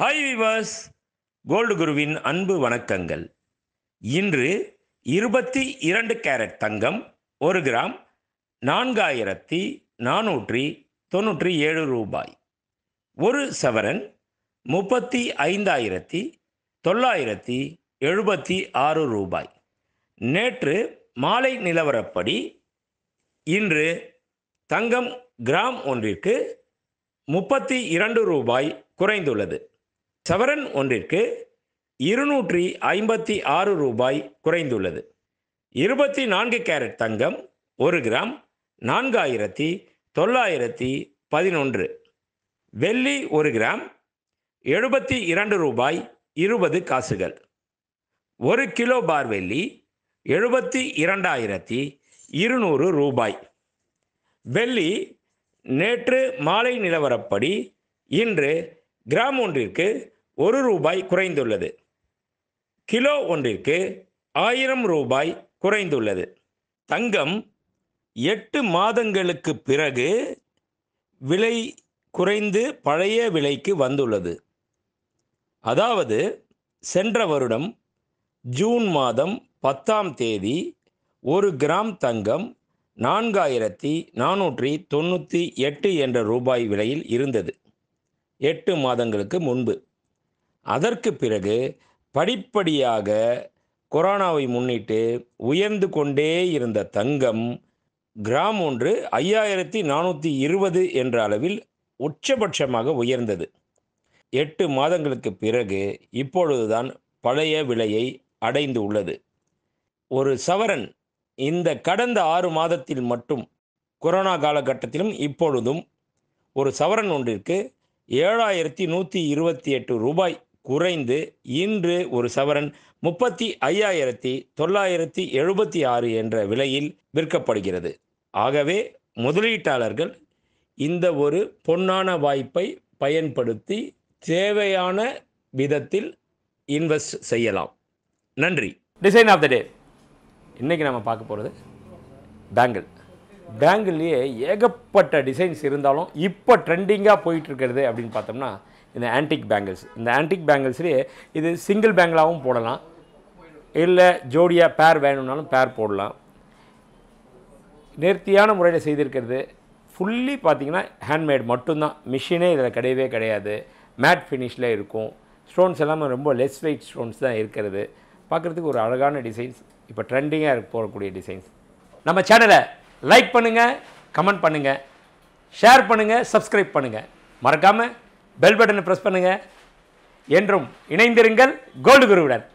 hi விவாஸ் gold குருவின் அன்பு வணக்கங்கள் இன்று இருபத்தி இரண்டு கேரட் தங்கம் ஒரு கிராம் நான்காயிரத்தி நானூற்றி தொன்னூற்றி ஏழு ரூபாய் ஒரு சவரன் முப்பத்தி ஐந்தாயிரத்தி தொள்ளாயிரத்தி எழுபத்தி ஆறு ரூபாய் நேற்று மாலை நிலவரப்படி இன்று தங்கம் கிராம் ஒன்றிற்கு முப்பத்தி இரண்டு ரூபாய் குறைந்துள்ளது சவரன் ஒன்றிற்கு இருநூற்றி ஐம்பத்தி ஆறு ரூபாய் குறைந்துள்ளது இருபத்தி நான்கு கேரட் தங்கம் ஒரு கிராம் நான்காயிரத்தி தொள்ளாயிரத்தி பதினொன்று வெள்ளி ஒரு கிராம் எழுபத்தி இரண்டு ரூபாய் இருபது காசுகள் ஒரு கிலோ பார் வெள்ளி எழுபத்தி இரண்டாயிரத்தி இருநூறு ரூபாய் வெள்ளி நேற்று மாலை நிலவரப்படி இன்று கிராம் ஒன்றிற்கு ஒரு ரூபாய் குறைந்துள்ளது கிலோ ஒன்றிற்கு ஆயிரம் ரூபாய் குறைந்துள்ளது தங்கம் எட்டு மாதங்களுக்கு பிறகு விலை குறைந்து பழைய விலைக்கு வந்துள்ளது அதாவது சென்ற வருடம் ஜூன் மாதம் பத்தாம் தேதி ஒரு கிராம் தங்கம் நான்காயிரத்தி நானூற்றி தொண்ணூற்றி எட்டு என்ற ரூபாய் விலையில் இருந்தது எட்டு மாதங்களுக்கு முன்பு அதற்கு பிறகு படிப்படியாக கொரோனாவை முன்னிட்டு உயர்ந்து கொண்டே இருந்த தங்கம் கிராம் ஒன்று ஐயாயிரத்தி நானூற்றி இருபது என்ற அளவில் உச்சபட்சமாக உயர்ந்தது எட்டு மாதங்களுக்கு பிறகு இப்பொழுதுதான் பழைய விலையை அடைந்து உள்ளது ஒரு சவரன் இந்த கடந்த ஆறு மாதத்தில் மட்டும் கொரோனா காலகட்டத்திலும் இப்பொழுதும் ஒரு சவரன் ஒன்றிற்கு ஏழாயிரத்தி நூற்றி இருபத்தி எட்டு ரூபாய் குறைந்து இன்று ஒரு சவரன் முப்பத்தி ஐயாயிரத்தி தொள்ளாயிரத்தி எழுபத்தி ஆறு என்ற விலையில் விற்கப்படுகிறது ஆகவே முதலீட்டாளர்கள் இந்த ஒரு பொன்னான வாய்ப்பை பயன்படுத்தி தேவையான விதத்தில் இன்வெஸ்ட் செய்யலாம் நன்றி டிசைன் ஆஃப் த டே இன்றைக்கி நம்ம பார்க்க போகிறது பேங்கிள் பேங்கிள்லேயே ஏகப்பட்ட டிசைன்ஸ் இருந்தாலும் இப்போ ட்ரெண்டிங்காக போயிட்டுருக்கிறது அப்படின்னு பார்த்தோம்னா இந்த ஆன்டிக் பேங்கிள்ஸ் இந்த ஆன்டிக் பேங்கிள்ஸ்லேயே இது சிங்கிள் பேங்கிளாகவும் போடலாம் இல்லை ஜோடியாக பேர் வேணும்னாலும் பேர் போடலாம் நேர்த்தியான முறையில் செய்திருக்கிறது ஃபுல்லி பார்த்திங்கன்னா ஹேண்ட்மேட் மட்டும்தான் மிஷினே இதில் கிடையவே கிடையாது மேட் ஃபினிஷில் இருக்கும் ஸ்டோன்ஸ் எல்லாமே ரொம்ப லெஸ் வெயிட் ஸ்டோன்ஸ் தான் இருக்கிறது பார்க்குறதுக்கு ஒரு அழகான டிசைன்ஸ் இப்போ ட்ரெண்டிங்காக இருக்க போகக்கூடிய டிசைன்ஸ் நம்ம சேனலை லைக் பண்ணுங்கள் கமெண்ட் பண்ணுங்கள் ஷேர் பண்ணுங்கள் சப்ஸ்கிரைப் பண்ணுங்கள் மறக்காமல் பெல் பட்டனை ப்ரெஸ் பண்ணுங்கள் என்றும் இணைந்திருங்கள் கோல்டு குருவுடன்